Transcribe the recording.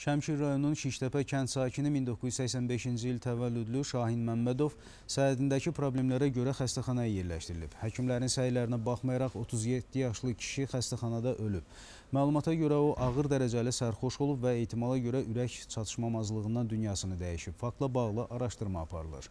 Şəmkir rayonunun Şiştəpə kənd sakini 1985-ci il təvəllüdlü Şahin Məmmədov səhədindəki problemlərə görə xəstəxanaya yerləşdirilib. Həkimlərin səylərinə baxmayaraq 37 yaşlı kişi xəstəxanada ölüb. Məlumata görə o ağır dərəcəli sərxoş olub və ehtimala görə ürək çatışmamazlığından dünyasını dəyişib. Faktla bağlı araşdırma aparılır.